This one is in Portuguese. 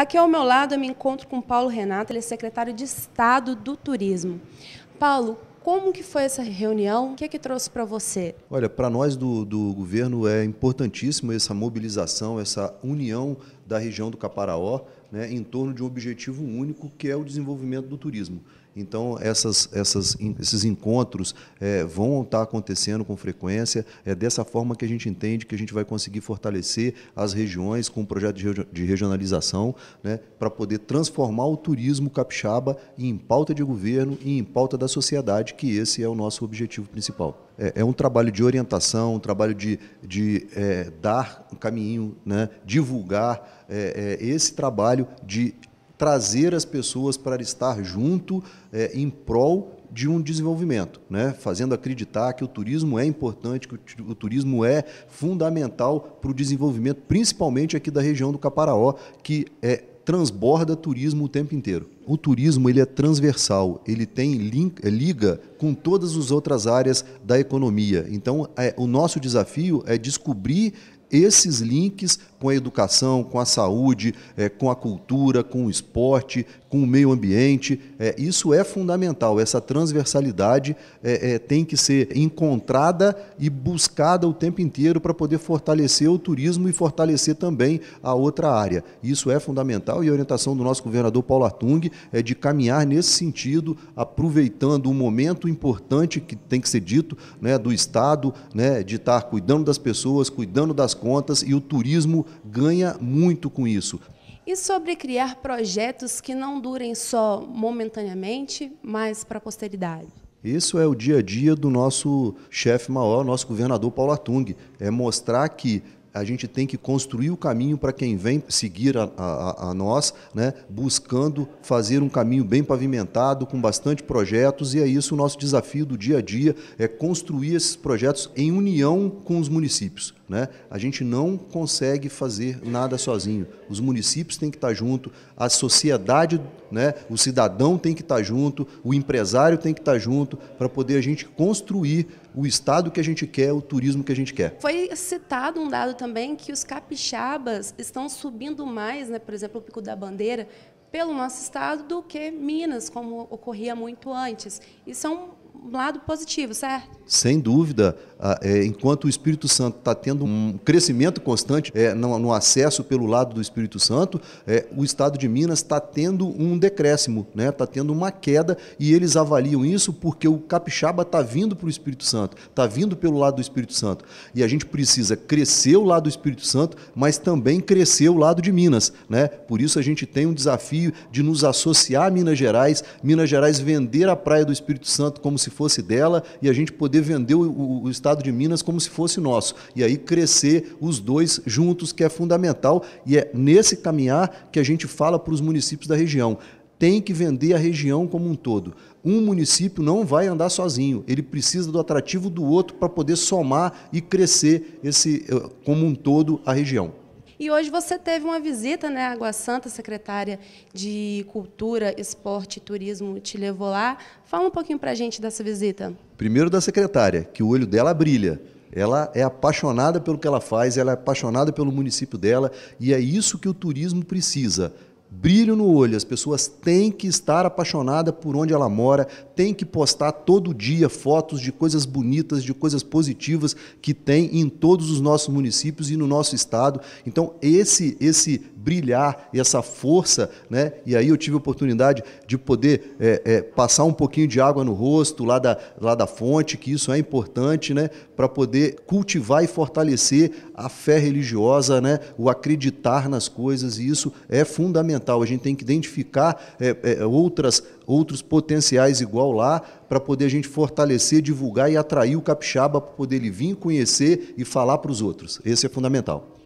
Aqui ao meu lado eu me encontro com Paulo Renato, ele é secretário de Estado do Turismo. Paulo, como que foi essa reunião? O que é que trouxe para você? Olha, para nós do, do governo é importantíssimo essa mobilização, essa união da região do Caparaó né, em torno de um objetivo único, que é o desenvolvimento do turismo. Então, essas, essas, esses encontros é, vão estar tá acontecendo com frequência. É dessa forma que a gente entende que a gente vai conseguir fortalecer as regiões com o projeto de, regionalização né, para poder transformar o turismo capixaba em pauta de governo e em pauta da sociedade, que esse é o nosso objetivo principal. É, é um trabalho de orientação, um trabalho de, de é, dar um caminho, né, divulgar é, é, esse trabalho de trazer as pessoas para estar junto é, em prol de um desenvolvimento, né? fazendo acreditar que o turismo é importante, que o turismo é fundamental para o desenvolvimento, principalmente aqui da região do Caparaó, que é transborda turismo o tempo inteiro. O turismo ele é transversal, ele tem link, liga com todas as outras áreas da economia. Então, é, o nosso desafio é descobrir esses links com a educação, com a saúde, é, com a cultura, com o esporte, com o meio ambiente. É, isso é fundamental. Essa transversalidade é, tem que ser encontrada e buscada o tempo inteiro para poder fortalecer o turismo e fortalecer também a outra área. Isso é fundamental e a orientação do nosso governador Paulo Artung é de caminhar nesse sentido, aproveitando o um momento importante que tem que ser dito né, do Estado, né, de estar cuidando das pessoas, cuidando das contas e o turismo ganha muito com isso. E sobre criar projetos que não durem só momentaneamente, mas para a posteridade? Isso é o dia a dia do nosso chefe maior, nosso governador Paulo Atung. É mostrar que a gente tem que construir o caminho para quem vem seguir a, a, a, nós, né, buscando fazer um caminho bem pavimentado, com bastante projetos, e é isso o nosso desafio do dia a dia, é construir esses projetos em união com os municípios. Né? A gente não consegue fazer nada sozinho. Os municípios têm que estar junto, a sociedade, né, o cidadão tem que estar junto, o empresário tem que estar junto, para poder a gente construir o estado que a gente quer, o turismo que a gente quer. Foi citado um dado também que os capixabas estão subindo mais, né, por exemplo, o Pico da Bandeira, pelo nosso estado do que Minas, como ocorria muito antes. Isso é um um lado positivo, certo? Sem dúvida. Ah, é, enquanto o Espírito Santo está tendo um crescimento constante é, no acesso pelo lado do Espírito Santo, é, o Estado de Minas está tendo um decréscimo, está né? Tá tendo uma queda, e eles avaliam isso porque o capixaba está vindo para o Espírito Santo, está vindo pelo lado do Espírito Santo. E a gente precisa crescer o lado do Espírito Santo, mas também crescer o lado de Minas. Né? Por isso a gente tem um desafio de nos associar a Minas Gerais, Minas Gerais vender a Praia do Espírito Santo como se se fosse dela e a gente poder vender o, o, o estado de Minas como se fosse nosso. E aí crescer os dois juntos, que é fundamental, e é nesse caminhar que a gente fala para os municípios da região tem que vender a região como um todo. Um município não vai andar sozinho, ele precisa do atrativo do outro para poder somar e crescer esse eh, como um todo a região. E hoje você teve uma visita, né? Água Santa, secretária de Cultura, Esporte e Turismo, te levou lá. Fala um pouquinho para a gente dessa visita. Primeiro da secretária, que o olho dela brilha. Ela é apaixonada pelo que ela faz, ela é apaixonada pelo município dela e é isso que o turismo precisa brilho no olho. As pessoas têm que estar apaixonadas por onde ela mora, têm que postar todo dia fotos de coisas bonitas, de coisas positivas que tem em todos os nossos municípios e no nosso estado. Então, esse esse brilhar e essa força, né? E aí eu tive a oportunidade de poder é, é, passar um pouquinho de água no rosto lá da, lá da fonte, que isso é importante, né? Para poder cultivar e fortalecer a fé religiosa, né? O acreditar nas coisas e isso é fundamental. A gente tem que identificar é, é outras outros potenciais igual lá para poder a gente fortalecer, divulgar e atrair o capixaba para poder ele vir conhecer e falar para os outros. Esse é fundamental.